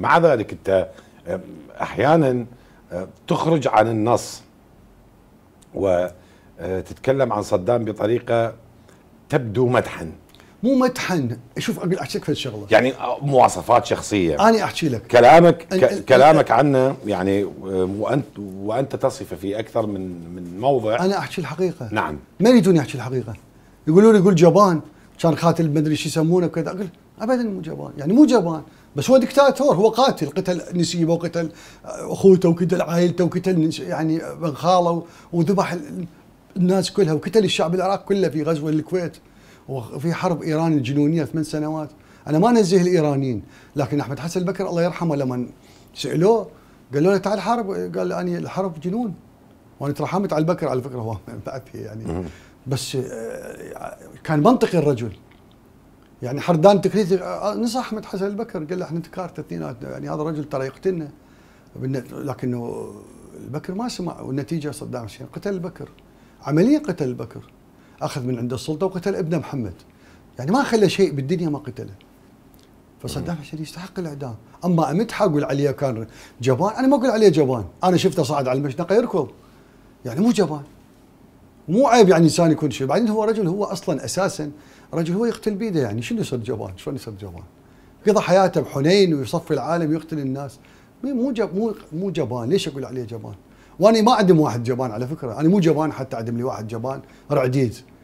مع ذلك انت احيانا تخرج عن النص وتتكلم آه، عن صدام بطريقه تبدو مدحا مو مدحن شوف اقول احكي لك شغله يعني آه، مواصفات شخصيه انا احكي لك كلامك ك... كلامك عنه يعني وانت وانت تصفه في اكثر من من موضع انا احكي الحقيقه نعم ما يريدون يحكي الحقيقه يقولون يقول جبان كان خاتل ادري شو يسمونه وكذا اقول ابدا مو جبان يعني مو جبان بس هو دكتاتور هو قاتل قتل نسيبه وقتل اخوته وقتل عائلته وقتل يعني بن خاله وذبح الناس كلها وقتل الشعب العراقي كله في غزوه للكويت وفي حرب ايران الجنونيه ثمان سنوات انا ما نزه الايرانيين لكن احمد حسن البكر الله يرحمه لما سالوه قالوا له تعال حرب قال اني يعني الحرب جنون وانا ترحمت على البكر على فكره هو بعد يعني بس آه، كان منطقي الرجل يعني حردان تكريتي آه، آه، نصح احمد حسن البكر قال له احنا تكارت اثنيناتنا آه، يعني هذا الرجل ترى يقتلنا لكنه البكر ما سمع والنتيجه صدام حسين قتل البكر عمليا قتل البكر اخذ من عنده السلطه وقتل ابنه محمد يعني ما خلى شيء بالدنيا ما قتله فصدام حسين يستحق الاعدام اما امدحه اقول عليه كان جبان انا ما اقول عليه جبان انا شفته صعد على المشنقه يركض يعني مو جبان مو عيب يعني انسان يكون شيء بعدين هو رجل هو اصلا اساسا رجل هو يقتل بيده يعني شنو يصير جبان شلون يصير جبان قضى حياته بحنين ويصفي العالم ويقتل الناس مو جب مو مو جبان ليش اقول عليه جبان وانا ما عندي واحد جبان على فكره انا مو جبان حتى عدم لي واحد جبان رعديز